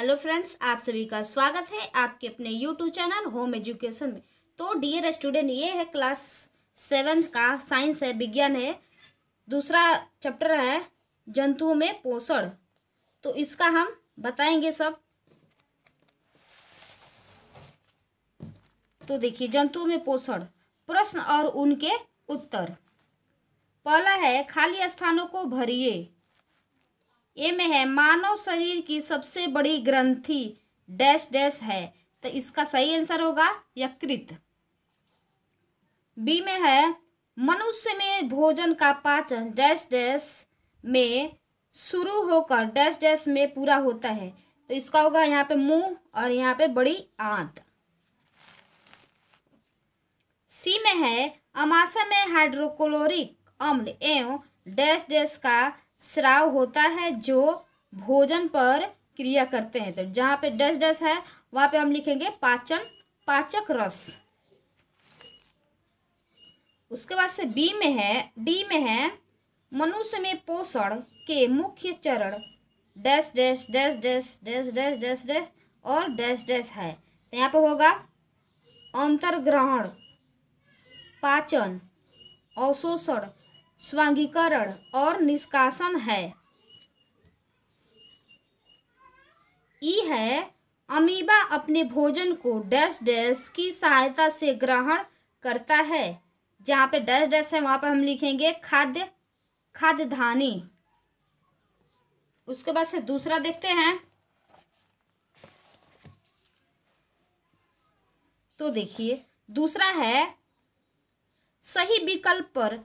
hello friends आप सभी का स्वागत है आपके अपने यूट्यूब चैनल होम एजुकेशन में तो डियर स्टूडेंट ये है क्लास सेवन्थ का साइंस है विज्ञान है दूसरा चैप्टर है जंतुओं में पोषण तो इसका हम बताएंगे सब तो देखिए जंतुओं में पोषण प्रश्न और उनके उत्तर पहला है खाली स्थानों को भरिए एम है मानव शरीर की सबसे बड़ी ग्रंथि डैश डैश है तो इसका सही आंसर होगा यकृत बी में है मनुष्य में भोजन का पाचन डैश डैश में शुरू होकर डैश डैश में पूरा होता है तो इसका होगा यहाँ पे मुंह और यहाँ पे बड़ी आंत सी में है अमाशा में हाइड्रोक्लोरिक अम्ल एवं डैश डैश का स्राव होता है जो भोजन पर क्रिया करते हैं तो जहाँ पे डस डस है वहाँ पे हम लिखेंगे पाचन पाचक रस उसके बाद से बी में है डी में है मनुष्य में पोषण के मुख्य चरण dash dash dash dash dash dash dash dash और डैश डैश है तो यहाँ पे होगा अंतर्ग्रहण पाचन अवशोषण स्वांगीकरण और निष्कासन है ई है अमीबा अपने भोजन को डैश डैश की सहायता से ग्रहण करता है जहाँ पे डैश डैश है वहाँ पर हम लिखेंगे खाद्य खाद्य धानी उसके बाद से दूसरा देखते हैं तो देखिए दूसरा है सही विकल्प पर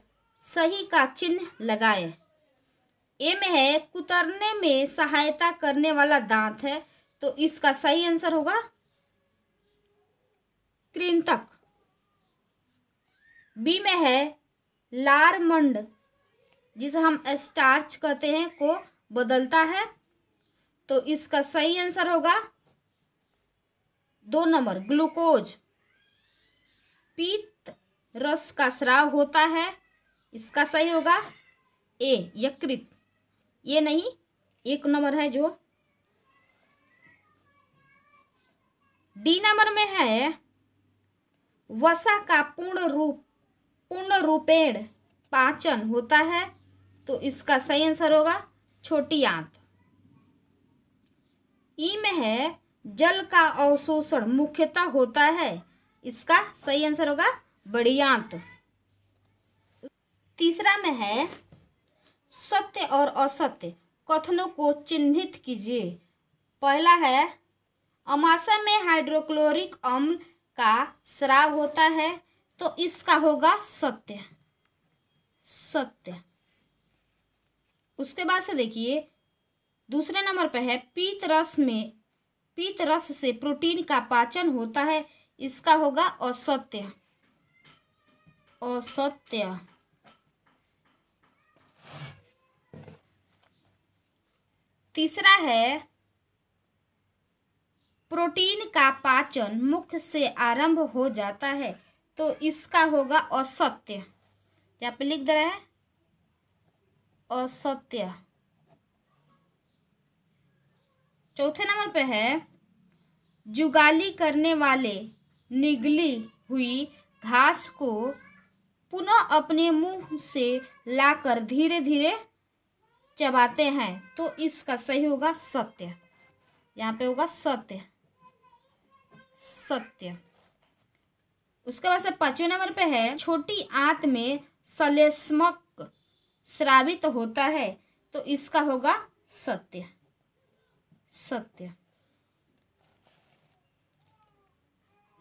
सही का चिन्ह लगाए एम है कुतरने में सहायता करने वाला दांत है तो इसका सही आंसर होगा कृंतक बी में है लारमंड जिसे हम स्टार्च कहते हैं को बदलता है तो इसका सही आंसर होगा दो नंबर ग्लूकोज पीत रस का स्राव होता है इसका सही होगा ए यकृत ये नहीं एक नंबर है जो डी नंबर में है वसा का पूर्ण रूप पूर्ण रूपेण पाचन होता है तो इसका सही आंसर होगा छोटी आंत ई में है जल का अवशोषण मुख्यतः होता है इसका सही आंसर होगा बड़ी आंत तीसरा में है सत्य और असत्य कथनों को चिन्हित कीजिए पहला है अमाशा में हाइड्रोक्लोरिक अम्ल का श्राव होता है तो इसका होगा सत्य सत्य उसके बाद से देखिए दूसरे नंबर पर है पीत रस में पीत रस से प्रोटीन का पाचन होता है इसका होगा असत्य असत्य तीसरा है प्रोटीन का पाचन मुख से आरंभ हो जाता है तो इसका होगा असत्य यहाँ पे लिख दे रहे हैं असत्य चौथे नंबर पे है जुगाली करने वाले निगली हुई घास को पुनः अपने मुंह से लाकर धीरे धीरे चबाते हैं तो इसका सही होगा सत्य यहाँ पे होगा सत्य सत्य उसके बाद से पांचवें नंबर पे है छोटी आंत में सलेष्मक श्रावित तो होता है तो इसका होगा सत्य सत्य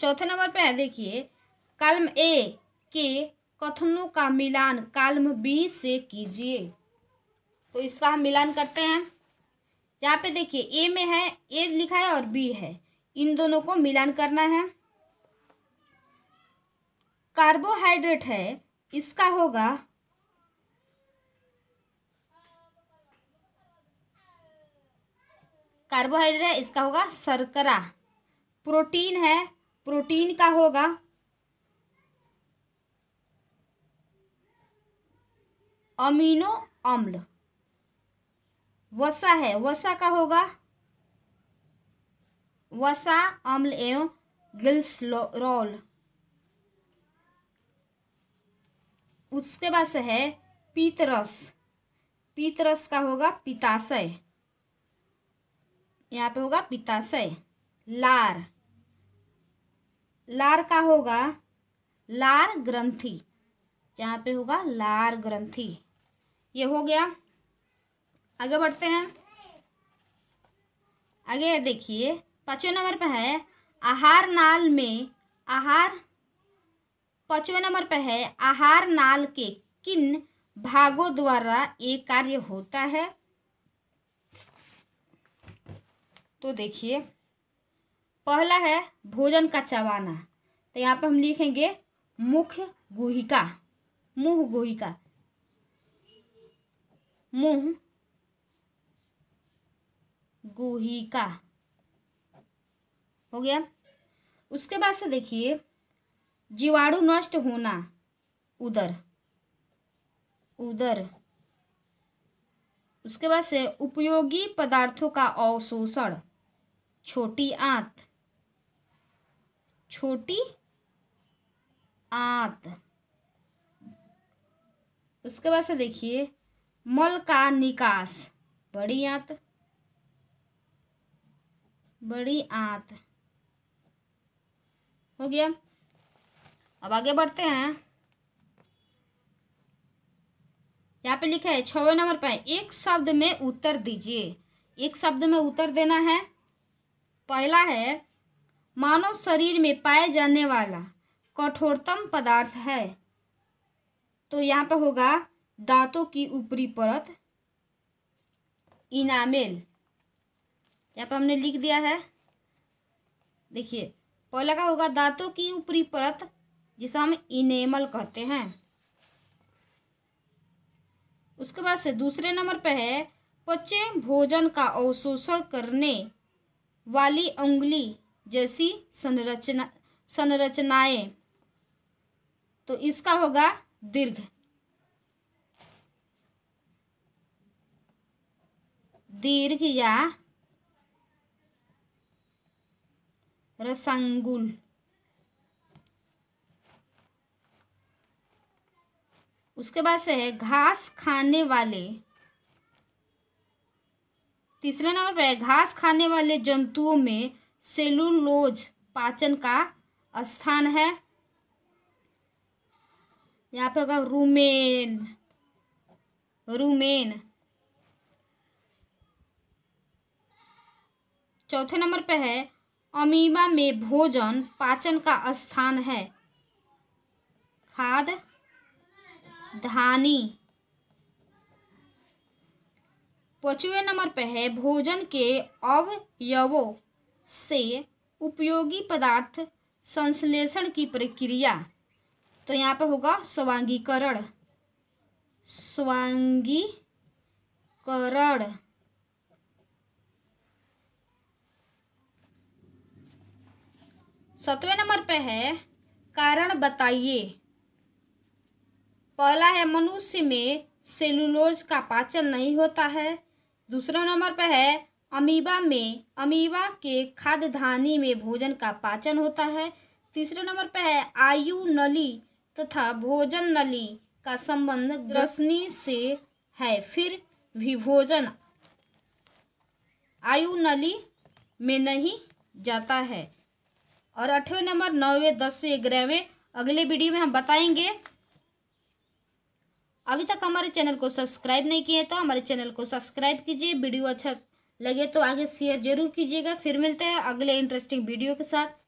चौथे नंबर पे है देखिए कलम ए के कथनों का मिलान कलम बी से कीजिए तो इसका हम मिलान करते हैं यहाँ पे देखिए ए में है ए लिखा है और बी है इन दोनों को मिलान करना है कार्बोहाइड्रेट है इसका होगा कार्बोहाइड्रेट है इसका होगा शर्करा प्रोटीन है प्रोटीन का होगा अमीनो अम्ल वसा है वसा का होगा वसा अम्ल एवं ग्लिसरोल उसके बाद से है पीतरस पीतरस का होगा पिताशय यहाँ पे होगा पिताशय लार लार का होगा लार ग्रंथि यहाँ पे होगा लार ग्रंथि ये हो गया आगे बढ़ते हैं आगे देखिए पाँचों नंबर पर है आहार नाल में आहार पाँचों नंबर पर है आहार नाल के किन भागों द्वारा ये कार्य होता है तो देखिए पहला है भोजन का चबाना तो यहाँ पर हम लिखेंगे मुख गुहिका मुंह गुहिका मुंह गुहिका हो गया उसके बाद से देखिए जीवाणु नष्ट होना उधर उधर उसके बाद से उपयोगी पदार्थों का अवशोषण छोटी आंत छोटी आंत उसके बाद से देखिए मल का निकास बड़ी आंत बड़ी आंत हो गया अब आगे बढ़ते हैं यहाँ पे लिखा है छवे नंबर पर एक शब्द में उत्तर दीजिए एक शब्द में उत्तर देना है पहला है मानव शरीर में पाए जाने वाला कठोरतम पदार्थ है तो यहाँ पे होगा दांतों की ऊपरी परत इनामेल यहाँ पर हमने लिख दिया है देखिए पहला का होगा दांतों की ऊपरी परत जिसे हम इनेमल कहते हैं उसके बाद से दूसरे नंबर पर है पचे भोजन का अवशोषण करने वाली उंगली जैसी संरचना संरचनाएं तो इसका होगा दीर्घ दीर्घ या रसंगुल उसके बाद से है घास खाने वाले तीसरे नंबर पर है घास खाने वाले जंतुओं में सेलुलोज पाचन का स्थान है यहाँ पे होगा रूमेन रूमेन चौथे नंबर पे है अमीबा में भोजन पाचन का स्थान है खाद धानी पाँचवें नंबर पर है भोजन के अवयवों से उपयोगी पदार्थ संश्लेषण की प्रक्रिया तो यहाँ पर होगा स्वांगीकरण स्वांगीकरण सातवें नंबर पर है कारण बताइए पहला है मनुष्य में सेलुलोज का पाचन नहीं होता है दूसरा नंबर पर है अमीबा में अमीबा के खाद्य धानी में भोजन का पाचन होता है तीसरे नंबर पर है आयु नली तथा भोजन नली का संबंध ग्रसनी से है फिर विभोजन आयु नली में नहीं जाता है और अठवें नंबर नौवें दसवें ग्रहवें ग्यारहवें अगले वीडियो में हम बताएंगे अभी तक हमारे चैनल को सब्सक्राइब नहीं किए तो हमारे चैनल को सब्सक्राइब कीजिए वीडियो अच्छा लगे तो आगे शेयर जरूर कीजिएगा फिर मिलते हैं अगले इंटरेस्टिंग वीडियो के साथ